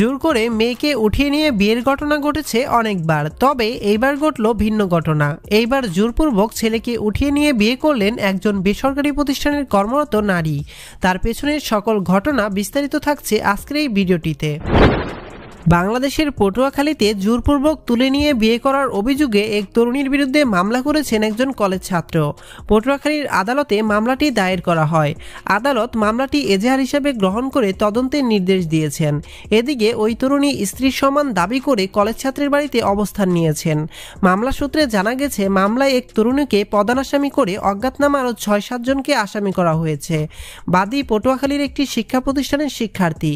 জোর করে মেয়েকে উঠিয়ে নিয়ে বিয়ের ঘটনা ঘটেছে অনেকবার তবে এইবার ঘটল ভিন্ন ঘটনা এইবার জোরপূর্বক ছেলেকে উঠিয়ে নিয়ে বিয়ে করলেন একজন বেসরকারি প্রতিষ্ঠানের কর্মরত নারী তার পেছনের সকল ঘটনা বিস্তারিত থাকছে আজকের এই ভিডিওটিতে বাংলাদেশের পটুয়াখালীতে জোরপূর্বক তুলে নিয়ে বিয়ে করার অভিযোগে এক তরুণীর বিরুদ্ধে মামলা করেছেন একজন কলেজ ছাত্র পটুয়াখালীর আদালতে মামলাটি দায়ের করা হয় আদালত মামলাটি এজাহার হিসেবে গ্রহণ করে তদন্তের নির্দেশ দিয়েছেন এদিকে ওই তরুণী স্ত্রীর সমান দাবি করে কলেজ ছাত্রের বাড়িতে অবস্থান নিয়েছেন মামলা সূত্রে জানা গেছে মামলায় এক তরুণীকে পদানাসামি করে অজ্ঞাতনামা আরও ছয় সাতজনকে আসামি করা হয়েছে বাদী পটুয়াখালীর একটি শিক্ষা প্রতিষ্ঠানের শিক্ষার্থী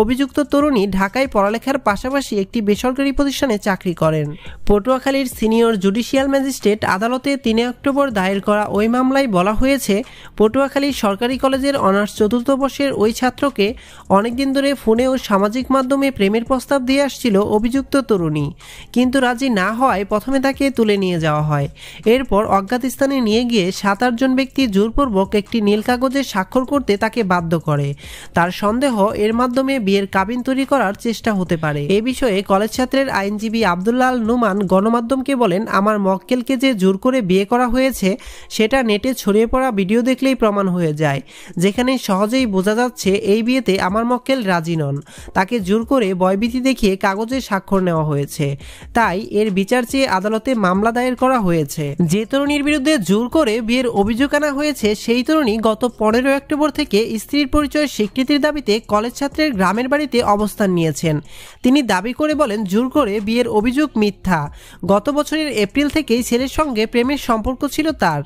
অভিযুক্ত তরুণী ঢাকায় পড়ালেখা লেখার পাশাপাশি একটি বেসরকারি প্রতিষ্ঠানে চাকরি করেন পটুয়াখালীর সিনিয়র জুডিশিয়াল ম্যাজিস্ট্রেট আদালতে তিন অক্টোবর দায়ের করা ওই মামলায় বলা হয়েছে পটুয়াখালী সরকারি কলেজের অনার্স চতুর্থ বর্ষের ওই ছাত্রকে অনেকদিন ধরে ফোনে ও সামাজিক মাধ্যমে প্রেমের প্রস্তাব দিয়ে আসছিল অভিযুক্ত তরুণী কিন্তু রাজি না হওয়ায় প্রথমে তাকে তুলে নিয়ে যাওয়া হয় এরপর অজ্ঞাত স্থানে নিয়ে গিয়ে সাত আটজন ব্যক্তি জোরপূর্বক একটি নীল কাগজে স্বাক্ষর করতে তাকে বাধ্য করে তার সন্দেহ এর মাধ্যমে বিয়ের কাবিন তৈরি করার চেষ্টা হতে হতে পারে এ বিষয়ে কলেজ ছাত্রের আইনজীবী আবদুল্লাহ আল নুমান গণমাধ্যমকে বলেন আমার মক্কেলকে যে জোর করে বিয়ে করা হয়েছে সেটা নেটে ছড়িয়ে পড়া ভিডিও দেখলেই প্রমাণ হয়ে যায় যেখানে সহজেই বোঝা যাচ্ছে এই বিয়েতে আমার মক্কেল রাজি নন তাকে জোর করে বয়বিধি দেখিয়ে কাগজে স্বাক্ষর নেওয়া হয়েছে তাই এর বিচার চেয়ে আদালতে মামলা দায়ের করা হয়েছে যে তরুণীর বিরুদ্ধে জোর করে বিয়ের অভিযোগ আনা হয়েছে সেই তরুণী গত পনেরো অক্টোবর থেকে স্ত্রীর পরিচয় স্বীকৃতির দাবিতে কলেজ ছাত্রের গ্রামের বাড়িতে অবস্থান নিয়েছেন তিনি দাবি করে বলেন জোর করে বিয়ের অভিযোগ মিথ্যা গত বছরের এপ্রিল থেকেই ছেলের সঙ্গে প্রেমের সম্পর্ক ছিল তার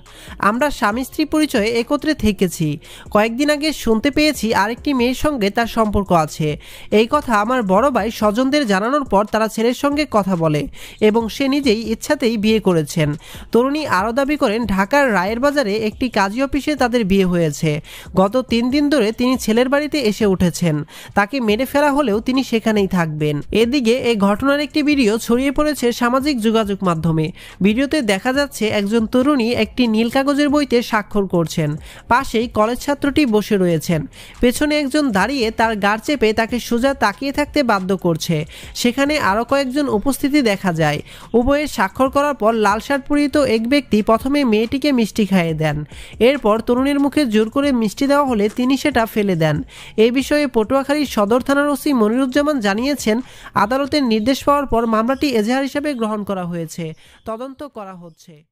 আমরা স্বামী স্ত্রী পরিচয়ে একত্রে থেকেছি কয়েকদিন আগে শুনতে পেয়েছি আরেকটি মেয়ের সঙ্গে তার সম্পর্ক আছে এই কথা আমার বড় ভাই স্বজনদের জানানোর পর তারা ছেলের সঙ্গে কথা বলে এবং সে নিজেই ইচ্ছাতেই বিয়ে করেছেন তরুণী আরও দাবি করেন ঢাকার রায়ের বাজারে একটি কাজী অফিসে তাদের বিয়ে হয়েছে গত তিন দিন ধরে তিনি ছেলের বাড়িতে এসে উঠেছেন তাকে মেরে ফেলা হলেও তিনি সেখানেই থাকবেন রাখবেন এদিকে এই ঘটনার একটি ভিডিও ছড়িয়ে পড়েছে সামাজিক যোগাযোগ মাধ্যমে ভিডিওতে দেখা যাচ্ছে একজন তরুণী একটি নীল কাগজের বইতে স্বাক্ষর করছেন পাশেই কলেজ ছাত্রটি বসে রয়েছেন পেছনে একজন দাঁড়িয়ে তার গাড় চেপে তাকে সোজা তাকিয়ে থাকতে বাধ্য করছে সেখানে আরও কয়েকজন উপস্থিতি দেখা যায় উভয়ের স্বাক্ষর করার পর লাল শার্ট পরিহিত এক ব্যক্তি প্রথমে মেয়েটিকে মিষ্টি খাইয়ে দেন এরপর তরুণীর মুখে জোর করে মিষ্টি দেওয়া হলে তিনি সেটা ফেলে দেন এ বিষয়ে পটুয়াখালীর সদর থানার ওসি মনিরুজ্জামান জানিয়েছেন জানিয়েছেন আদালতের নির্দেশ পাওয়ার পর মামলাটি এজাহার হিসেবে গ্রহণ করা হয়েছে তদন্ত করা হচ্ছে